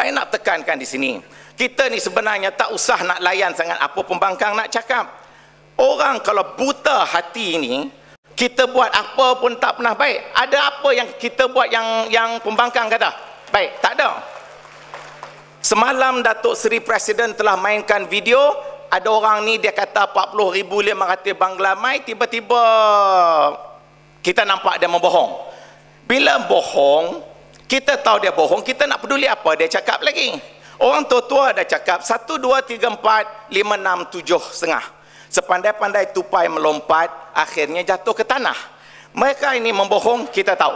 saya nak tekankan di sini kita ni sebenarnya tak usah nak layan sangat apa pembangkang nak cakap orang kalau buta hati ni kita buat apa pun tak pernah baik ada apa yang kita buat yang yang pembangkang kata baik tak ada semalam Datuk Seri Presiden telah mainkan video ada orang ni dia kata 40,500 bangla mai tiba-tiba kita nampak dia membohong bila bohong kita tahu dia bohong, kita nak peduli apa dia cakap lagi. Orang tua-tua dah cakap, satu dua tiga empat lima enam tujuh setengah. Sepandai-pandai tupai melompat, akhirnya jatuh ke tanah. Mereka ini membohong, kita tahu.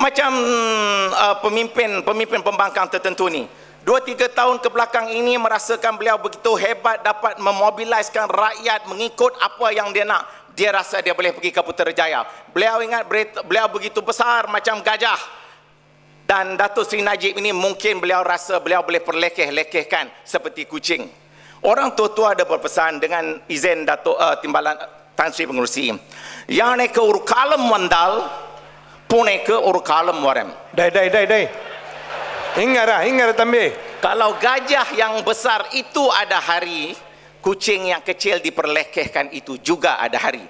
Macam hmm, uh, pemimpin pemimpin pembangkang tertentu ni, dua tiga tahun ke belakang ini merasakan beliau begitu hebat dapat memobilizkan rakyat mengikut apa yang dia nak dia rasa dia boleh pergi ke Putrajaya. Beliau ingat beliau begitu besar macam gajah. Dan Datuk Seri Najib ini mungkin beliau rasa beliau boleh perlekeh-lekehkan seperti kucing. Orang tua-tua ada berpesan dengan izin Datuk uh, Timbalan eh, Tan Sri Pengerusi. Yang ni ke urkalem mandal, punai ke urkalem warem. Dai, dai, dai, dai. Ingat lah, ingat lah tambah. Kalau gajah yang besar itu ada hari, kucing yang kecil diperlekehkan itu juga ada hari.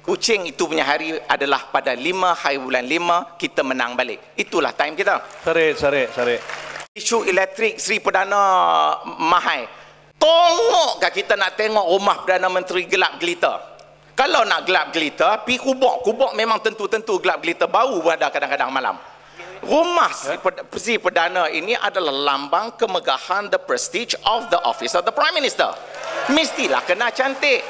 Kucing itu punya hari adalah pada lima, hari bulan lima kita menang balik. Itulah time kita. Sari, sari, sari. Isu elektrik Sri Perdana Mahai. Tongokkah kita nak tengok rumah Perdana Menteri gelap gelita? Kalau nak gelap gelita, pi kubok. Kubok memang tentu-tentu gelap gelita. Bau pun ada kadang-kadang malam. Rumah ya. Sri Perdana ini adalah lambang kemegahan the prestige of the office of the Prime Minister. Mestilah kena cantik.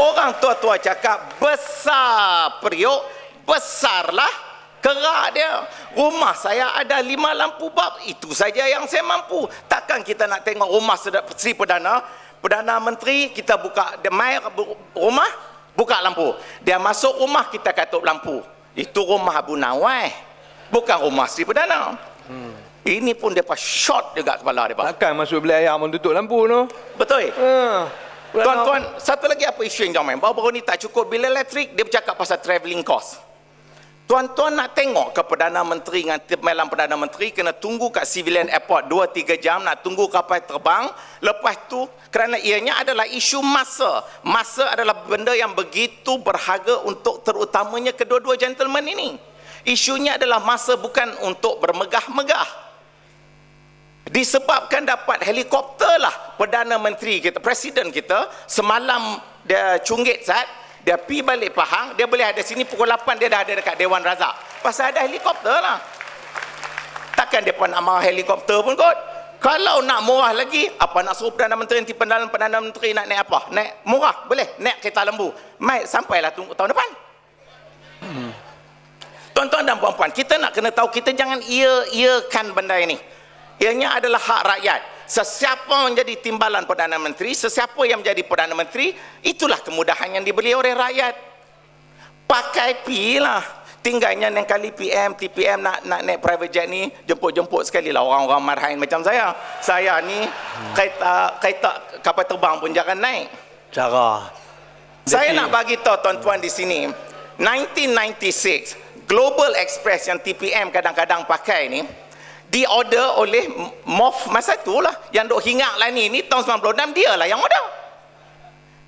Orang tua-tua cakap besar periuk, besarlah kerak dia. Rumah saya ada lima lampu bab, itu saja yang saya mampu. Takkan kita nak tengok rumah Sri Perdana, Perdana Menteri, kita buka demair rumah, buka lampu. Dia masuk rumah, kita katup lampu. Itu rumah Abu Nawai, bukan rumah Sri Perdana. Hmm. Ini pun dia shot juga kepala dia. Takkan masuk beli ayam pun tutup lampu tu. No? Betul. Eh? Uh, Tuan-tuan, satu lagi apa isu yang jangan Baru-baru ni tak cukup bil elektrik, dia bercakap pasal travelling cost. Tuan-tuan nak tengok ke Perdana Menteri dengan malam Perdana Menteri kena tunggu kat civilian airport 2-3 jam nak tunggu kapal terbang. Lepas tu kerana ianya adalah isu masa. Masa adalah benda yang begitu berharga untuk terutamanya kedua-dua gentleman ini. Isunya adalah masa bukan untuk bermegah-megah disebabkan dapat helikopter lah Perdana Menteri kita, Presiden kita semalam dia cungit Zat, dia pi balik Pahang, dia boleh ada sini pukul 8 dia dah ada dekat Dewan Razak. Pasal ada helikopter lah. Takkan dia pun nak marah helikopter pun kot. Kalau nak murah lagi, apa nak suruh Perdana Menteri nanti Perdana, Perdana Menteri nak naik apa? Naik murah, boleh. Naik kereta lembu. Mai sampailah tunggu tahun depan. Hmm. Tuan-tuan dan puan-puan, kita nak kena tahu kita jangan ia iakan benda ini. Ianya adalah hak rakyat. Sesiapa jadi timbalan Perdana Menteri, sesiapa yang menjadi Perdana Menteri, itulah kemudahan yang diberi oleh rakyat. Pakai P lah. Tinggalnya yang kali PM, TPM nak nak naik private jet ni, jemput-jemput sekali lah orang-orang marhain macam saya. Saya ni kereta, kereta kapal terbang pun jangan naik. Cara. Saya nak bagi tahu tuan-tuan di sini, 1996, Global Express yang TPM kadang-kadang pakai ni, diorder oleh MOF masa tu lah yang duk hingat lah ni, ni tahun 96 dia lah yang order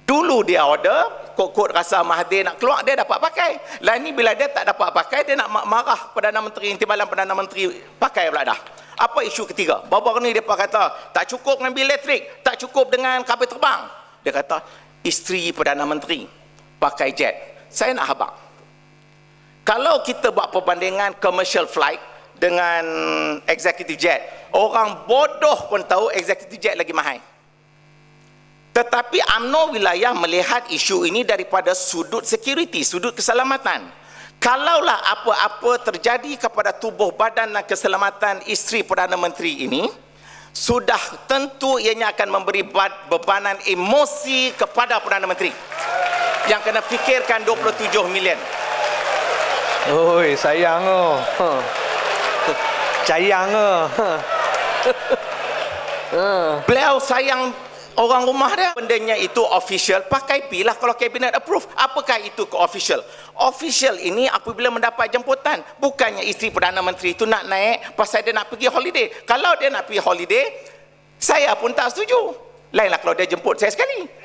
dulu dia order kot-kot rasa Mahathir nak keluar dia dapat pakai lah ni bila dia tak dapat pakai dia nak marah Perdana Menteri Intibalan Perdana Menteri pakai pula dah apa isu ketiga bapa ni dia kata tak cukup dengan bil elektrik tak cukup dengan kapal terbang dia kata isteri Perdana Menteri pakai jet saya nak habang kalau kita buat perbandingan commercial flight dengan executive jet. Orang bodoh pun tahu executive jet lagi mahal. Tetapi UMNO wilayah melihat isu ini daripada sudut security, sudut keselamatan. Kalaulah apa-apa terjadi kepada tubuh badan dan keselamatan isteri Perdana Menteri ini, sudah tentu ianya akan memberi bebanan emosi kepada Perdana Menteri yang kena fikirkan 27 million. Oi, sayang oh. Huh. Ha. Sayang ah. Ha. Beliau sayang orang rumah dia. Bendanya itu official, pakai pilah kalau kabinet approve. Apakah itu ke official? Official ini apabila mendapat jemputan. Bukannya isteri Perdana Menteri itu nak naik pasal dia nak pergi holiday. Kalau dia nak pergi holiday, saya pun tak setuju. Lainlah kalau dia jemput saya sekali.